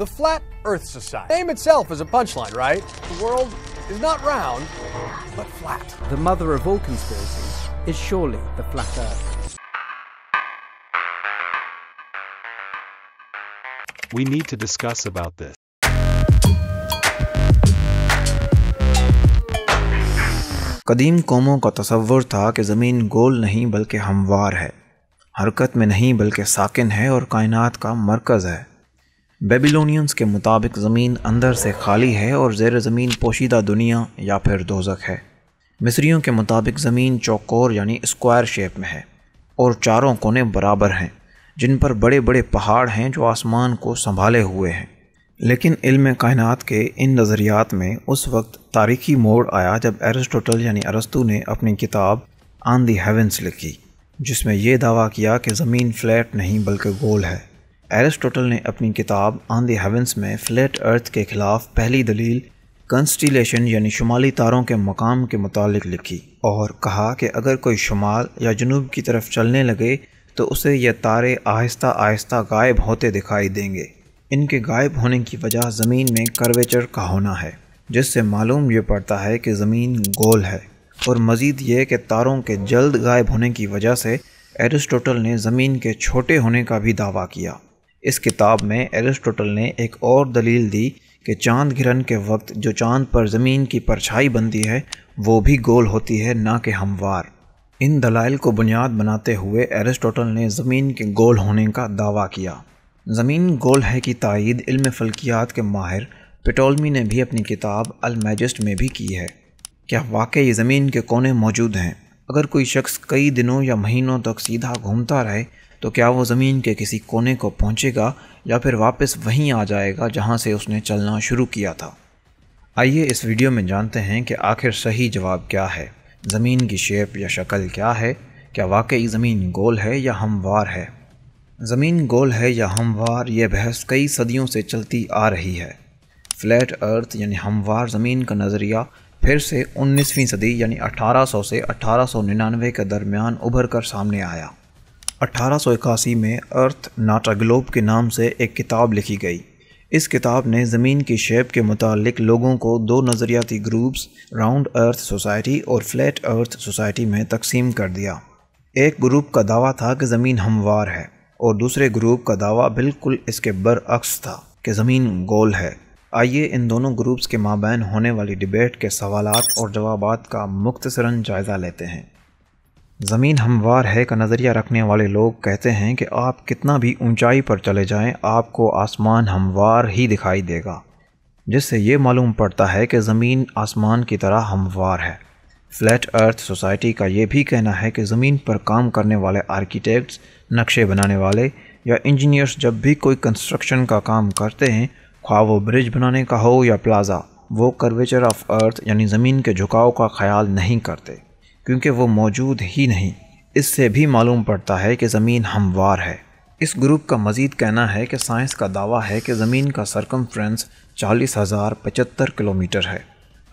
The Flat Earth Society. The name itself is a punchline, right? The world is not round, but flat. The mother of all conspiracies is surely the flat earth. We need to discuss about this. कदीम कौमों का तस्वुर था कि ज़मीन गोल नहीं बल्कि हमवार है हरकत में नहीं बल्कि साकिन है और कायनात का मरकज़ है बेबीलोनियंस के मुताबिक ज़मीन अंदर से खाली है और जेर ज़मीन पोशीदा दुनिया या फिर दोजक है मिस्रियों के मुताबिक ज़मीन चौकोर यानी स्क्वायर शेप में है और चारों कोने बराबर हैं जिन पर बड़े बड़े पहाड़ हैं जो आसमान को संभाले हुए हैं लेकिन इल्म कायनात के इन नज़रियात में उस वक्त तारीखी मोड़ आया जब एरिस्टोटल यानी अरस्तु ने अपनी किताब आन दी हेवेंस लिखी जिसमें यह दावा किया कि ज़मीन फ्लैट नहीं बल्कि गोल है एरिस्टोटल ने अपनी किताब ऑन दी हेवंस में फ्लैट अर्थ के खिलाफ पहली दलील कंस्टिलेशन यानी शुमाली तारों के मकाम के मुतालिक लिखी और कहा कि अगर कोई शुमाल या जनूब की तरफ चलने लगे तो उसे यह तारे आहिस्ता आहिस्ता गायब होते दिखाई देंगे इनके गायब होने की वजह ज़मीन में करवेचर का होना है जिससे मालूम ये पड़ता है कि ज़मीन गोल है और मज़ीद ये कि तारों के जल्द गायब होने की वजह से एरिस्टोटल ने ज़मीन के छोटे होने का भी दावा किया इस किताब में एरिस्टोटल ने एक और दलील दी कि चांद घिरन के वक्त जो चांद पर ज़मीन की परछाई बनती है वो भी गोल होती है ना कि हमवार इन दलाइल को बुनियाद बनाते हुए एरिस्टोटल ने ज़मीन के गोल होने का दावा किया ज़मीन गोल है की तइद इल्म फल्कियात के माहिर पेटोलमी ने भी अपनी किताब अलमेजस्ट में भी की है क्या वाकई ज़मीन के कोने मौजूद हैं अगर कोई शख्स कई दिनों या महीनों तक सीधा घूमता रहे तो क्या वो ज़मीन के किसी कोने को पहुंचेगा या फिर वापस वहीं आ जाएगा जहां से उसने चलना शुरू किया था आइए इस वीडियो में जानते हैं कि आखिर सही जवाब क्या है ज़मीन की शेप या शक्ल क्या है क्या वाकई ज़मीन गोल है या हमवार है ज़मीन गोल है या हमवार यह बहस कई सदियों से चलती आ रही है फ्लैट अर्थ यानी हमवार ज़मीन का नज़रिया फिर से 19वीं सदी यानी 1800 से 1899 के दरमियान उभर कर सामने आया 1881 में अर्थ नाटाग्लोब के नाम से एक किताब लिखी गई इस किताब ने ज़मीन की शेप के मुतालिक लोगों को दो नज़रियाती ग्रुप्स राउंड अर्थ सोसाइटी और फ्लैट अर्थ सोसाइटी में तकसीम कर दिया एक ग्रुप का दावा था कि ज़मीन हमवार है और दूसरे ग्रुप का दावा बिल्कुल इसके बरअक्स था कि ज़मीन गोल है आइए इन दोनों ग्रुप्स के माबैन होने वाली डिबेट के सवाल और जवाब का मुख्तसरा जायज़ा लेते हैं ज़मीन हमवार है का नज़रिया रखने वाले लोग कहते हैं कि आप कितना भी ऊंचाई पर चले जाएं आपको आसमान हमवार ही दिखाई देगा जिससे ये मालूम पड़ता है कि ज़मीन आसमान की तरह हमवार है फ्लैट अर्थ सोसाइटी का ये भी कहना है कि ज़मीन पर काम करने वाले आर्किटेक्ट्स नक्शे बनाने वाले या इंजीनियर्स जब भी कोई कंस्ट्रक्शन का काम करते हैं खा वो ब्रिज बनाने का हो या प्लाज़ा वो कर्वेचर ऑफ अर्थ यानी ज़मीन के झुकाव का ख्याल नहीं करते क्योंकि वो मौजूद ही नहीं इससे भी मालूम पड़ता है कि ज़मीन हमवार है इस ग्रुप का मजीद कहना है कि साइंस का दावा है कि ज़मीन का सरकम फ्रेंस चालीस हज़ार पचहत्तर किलोमीटर है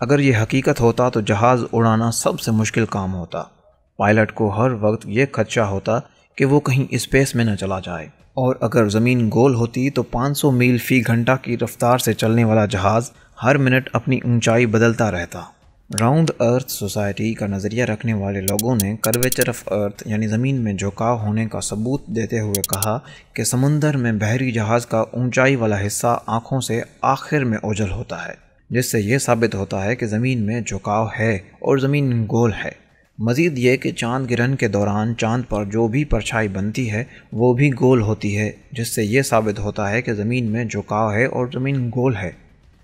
अगर ये हकीकत होता तो जहाज़ उड़ाना सबसे मुश्किल काम होता पायलट को हर वक्त ये खदशा होता कि वो कहीं स्पेस में न चला जाए और अगर ज़मीन गोल होती तो 500 मील फ़ी घंटा की रफ्तार से चलने वाला जहाज़ हर मिनट अपनी ऊंचाई बदलता रहता राउंड अर्थ सोसाइटी का नज़रिया रखने वाले लोगों ने करवेचर ऑफ अर्थ यानी ज़मीन में झुकाव होने का सबूत देते हुए कहा कि समुंदर में बहरी जहाज़ का ऊंचाई वाला हिस्सा आँखों से आखिर में ओझल होता है जिससे यह साबित होता है कि ज़मीन में झुकाव है और ज़मीन गोल है मज़ीद ये कि चांद गिरन के दौरान चांद पर जो भी परछाई बनती है वो भी गोल होती है जिससे यह साबित होता है कि ज़मीन में झुकाव है और ज़मीन गोल है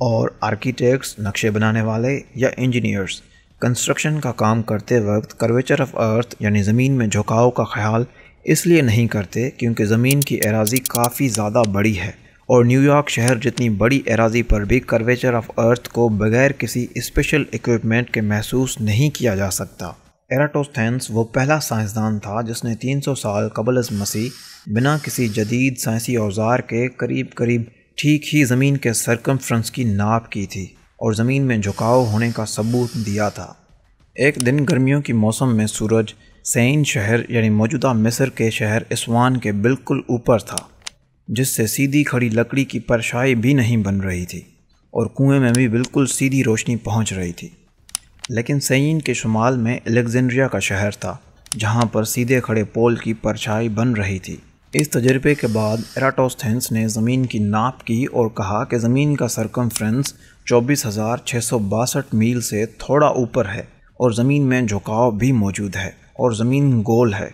और आर्किटेक्ट्स नक्शे बनाने वाले या इंजीनियर्स कंस्ट्रक्शन का काम करते वक्त करवेचर ऑफ अर्थ यानी ज़मीन में झुकाव का ख्याल इसलिए नहीं करते क्योंकि ज़मीन की एराजी काफ़ी ज़्यादा बड़ी है और न्यूयॉर्क शहर जितनी बड़ी एराजी पर भी करवेचर ऑफ अर्थ को बगैर किसी स्पेशल इक्विपमेंट के महसूस नहीं किया जा सकता एराटोस्थेंस वो पहला साइंसदान था जिसने 300 साल कबल मसीह बिना किसी जदीद साइंसी औजार के करीब करीब ठीक ही ज़मीन के सरकमफ्रेंस की नाप की थी और ज़मीन में झुकाव होने का सबूत दिया था एक दिन गर्मियों के मौसम में सूरज सैन शहर यानी मौजूदा मिस्र के शहर इसवान के बिल्कुल ऊपर था जिससे सीधी खड़ी लकड़ी की परछाई भी नहीं बन रही थी और कुएं में भी बिल्कुल सीधी रोशनी पहुंच रही थी लेकिन सैन के शुमाल में एलेक्जेंड्रिया का शहर था जहां पर सीधे खड़े पोल की परछाई बन रही थी इस तजर्बे के बाद एराटोस्थेंस ने ज़मीन की नाप की और कहा कि ज़मीन का सरकमफ्रेंस चौबीस हज़ार छः सौ बासठ मील से थोड़ा ऊपर है और ज़मीन में झुकाव भी मौजूद है और ज़मीन गोल है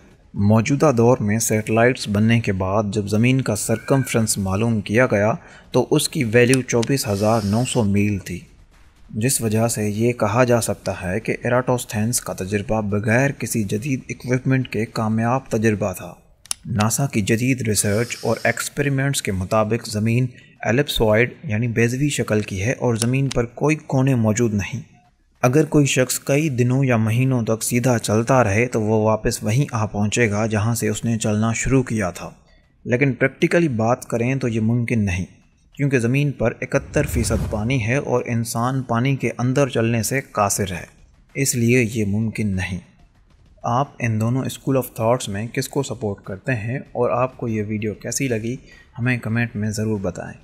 मौजूदा दौर में सेटेलाइट्स बनने के बाद जब ज़मीन का सरकमफ्रेंस मालूम किया गया तो उसकी वैल्यू चौबीस हज़ार नौ सौ मील थी जिस वजह से ये कहा जा सकता है कि एराटोस्थेंस का तजर्बा बगैर किसी जदीद इक्विपमेंट के कामयाब तजर्बा था नासा की जदीद रिसर्च और एक्सपेरिमेंट्स के मुताबिक ज़मीन एलिप्सॉइड यानी बेजवी शक्ल की है और ज़मीन पर कोई कोने मौजूद नहीं अगर कोई शख्स कई दिनों या महीनों तक सीधा चलता रहे तो वो वापस वहीं आ पहुंचेगा जहां से उसने चलना शुरू किया था लेकिन प्रैक्टिकली बात करें तो ये मुमकिन नहीं क्योंकि ज़मीन पर इकहत्तर फ़ीसद पानी है और इंसान पानी के अंदर चलने से कासिर है इसलिए ये मुमकिन नहीं आप इन दोनों स्कूल ऑफ थॉट्स में किसको सपोर्ट करते हैं और आपको ये वीडियो कैसी लगी हमें कमेंट में ज़रूर बताएं